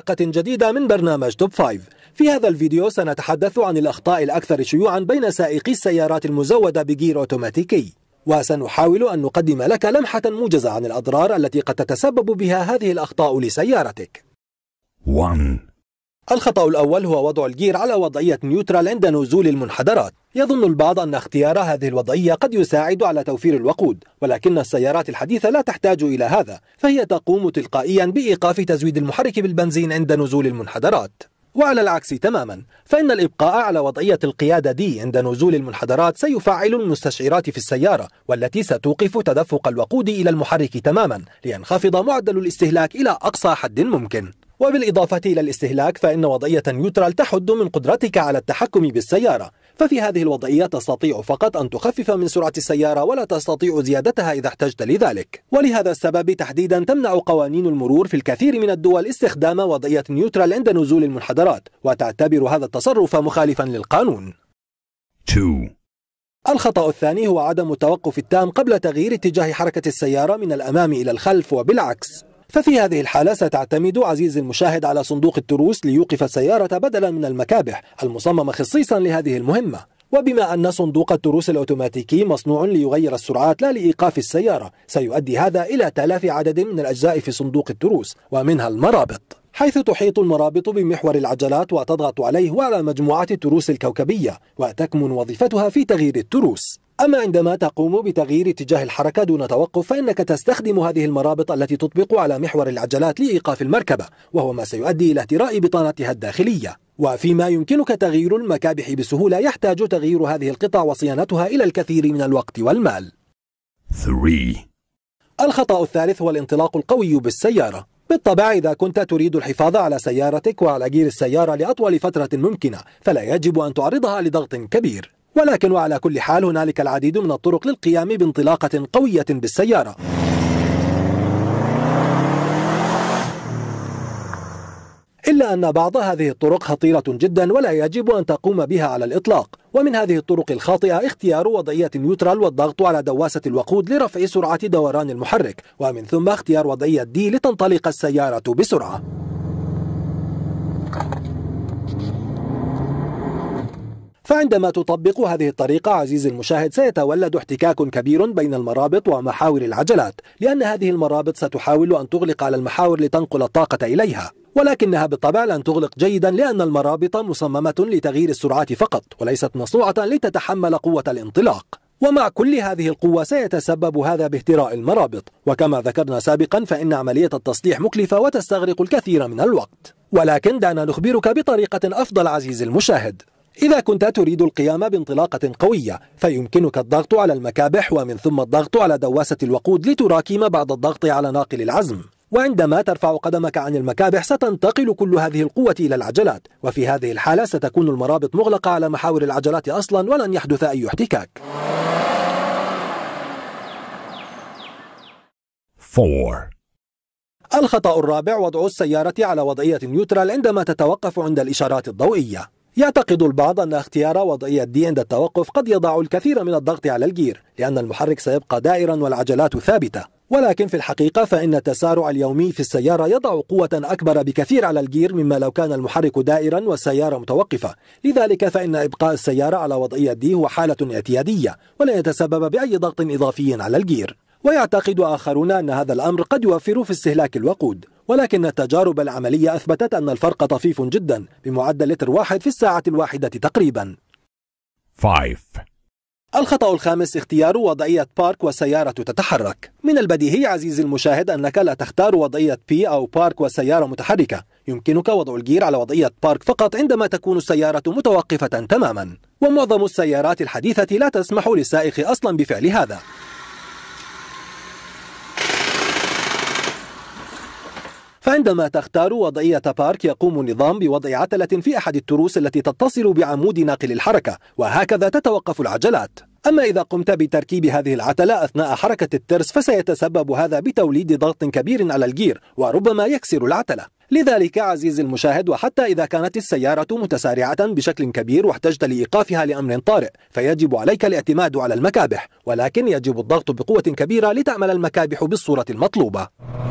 حلقة جديدة من برنامج توب 5 في هذا الفيديو سنتحدث عن الأخطاء الأكثر شيوعا بين سائقي السيارات المزودة بجير أوتوماتيكي وسنحاول أن نقدم لك لمحة موجزة عن الأضرار التي قد تتسبب بها هذه الأخطاء لسيارتك One. الخطأ الأول هو وضع الجير على وضعية نيوترال عند نزول المنحدرات يظن البعض أن اختيار هذه الوضعية قد يساعد على توفير الوقود ولكن السيارات الحديثة لا تحتاج إلى هذا فهي تقوم تلقائيا بإيقاف تزويد المحرك بالبنزين عند نزول المنحدرات وعلى العكس تماما فإن الإبقاء على وضعية القيادة دي عند نزول المنحدرات سيفعل المستشعرات في السيارة والتي ستوقف تدفق الوقود إلى المحرك تماما لينخفض معدل الاستهلاك إلى أقصى حد ممكن وبالإضافة إلى الاستهلاك فإن وضعية نيوترال تحد من قدرتك على التحكم بالسيارة ففي هذه الوضعية تستطيع فقط أن تخفف من سرعة السيارة ولا تستطيع زيادتها إذا احتجت لذلك ولهذا السبب تحديدا تمنع قوانين المرور في الكثير من الدول استخدام وضعية نيوترال عند نزول المنحدرات وتعتبر هذا التصرف مخالفا للقانون الخطأ الثاني هو عدم التوقف التام قبل تغيير اتجاه حركة السيارة من الأمام إلى الخلف وبالعكس ففي هذه الحالة ستعتمد عزيزي المشاهد على صندوق التروس ليوقف السيارة بدلا من المكابح المصممة خصيصا لهذه المهمة وبما أن صندوق التروس الأوتوماتيكي مصنوع ليغير السرعات لا لإيقاف السيارة سيؤدي هذا إلى تلاف عدد من الأجزاء في صندوق التروس ومنها المرابط حيث تحيط المرابط بمحور العجلات وتضغط عليه وعلى مجموعات التروس الكوكبية وتكمن وظيفتها في تغيير التروس أما عندما تقوم بتغيير اتجاه الحركة دون توقف فإنك تستخدم هذه المرابط التي تطبق على محور العجلات لإيقاف المركبة وهو ما سيؤدي إلى اهتراء بطانتها الداخلية وفيما يمكنك تغيير المكابح بسهولة يحتاج تغيير هذه القطع وصيانتها إلى الكثير من الوقت والمال 3. الخطأ الثالث هو الانطلاق القوي بالسيارة بالطبع إذا كنت تريد الحفاظ على سيارتك وعلى جير السيارة لأطول فترة ممكنة فلا يجب أن تعرضها لضغط كبير ولكن وعلى كل حال هنالك العديد من الطرق للقيام بانطلاقة قوية بالسيارة إلا أن بعض هذه الطرق خطيرة جدا ولا يجب أن تقوم بها على الإطلاق ومن هذه الطرق الخاطئة اختيار وضعية نيوترال والضغط على دواسة الوقود لرفع سرعة دوران المحرك ومن ثم اختيار وضعية دي لتنطلق السيارة بسرعة فعندما تطبق هذه الطريقة عزيزي المشاهد سيتولد احتكاك كبير بين المرابط ومحاور العجلات لأن هذه المرابط ستحاول أن تغلق على المحاور لتنقل الطاقة إليها ولكنها بالطبع لن تغلق جيدا لأن المرابط مصممة لتغيير السرعات فقط وليست مصنوعة لتتحمل قوة الانطلاق ومع كل هذه القوة سيتسبب هذا باهتراء المرابط وكما ذكرنا سابقا فإن عملية التصليح مكلفة وتستغرق الكثير من الوقت ولكن دعنا نخبرك بطريقة أفضل عزيزي المشاهد إذا كنت تريد القيام بانطلاقة قوية فيمكنك الضغط على المكابح ومن ثم الضغط على دواسة الوقود لتراكم بعد الضغط على ناقل العزم وعندما ترفع قدمك عن المكابح ستنتقل كل هذه القوة إلى العجلات وفي هذه الحالة ستكون المرابط مغلقة على محاور العجلات أصلا ولن يحدث أي احتكاك Four. الخطأ الرابع وضع السيارة على وضعية نيوترال عندما تتوقف عند الإشارات الضوئية يعتقد البعض أن اختيار وضعية دي عند التوقف قد يضع الكثير من الضغط على الجير لأن المحرك سيبقى دائرا والعجلات ثابتة ولكن في الحقيقة فإن التسارع اليومي في السيارة يضع قوة أكبر بكثير على الجير مما لو كان المحرك دائرا والسيارة متوقفة لذلك فإن إبقاء السيارة على وضعية دي هو حالة اعتيادية ولا يتسبب بأي ضغط إضافي على الجير ويعتقد آخرون أن هذا الأمر قد يوفر في استهلاك الوقود ولكن التجارب العملية أثبتت أن الفرق طفيف جدا بمعدل لتر واحد في الساعة الواحدة تقريبا 5. الخطأ الخامس اختيار وضعية بارك والسيارة تتحرك من البديهي عزيزي المشاهد أنك لا تختار وضعية بي أو بارك والسيارة متحركة يمكنك وضع الجير على وضعية بارك فقط عندما تكون السيارة متوقفة تماما ومعظم السيارات الحديثة لا تسمح للسائق أصلا بفعل هذا فعندما تختار وضعية بارك يقوم النظام بوضع عتلة في أحد التروس التي تتصل بعمود ناقل الحركة وهكذا تتوقف العجلات أما إذا قمت بتركيب هذه العتلة أثناء حركة الترس فسيتسبب هذا بتوليد ضغط كبير على الجير وربما يكسر العتلة لذلك عزيزي المشاهد وحتى إذا كانت السيارة متسارعة بشكل كبير واحتجت لإيقافها لأمر طارئ فيجب عليك الاعتماد على المكابح ولكن يجب الضغط بقوة كبيرة لتعمل المكابح بالصورة المطلوبة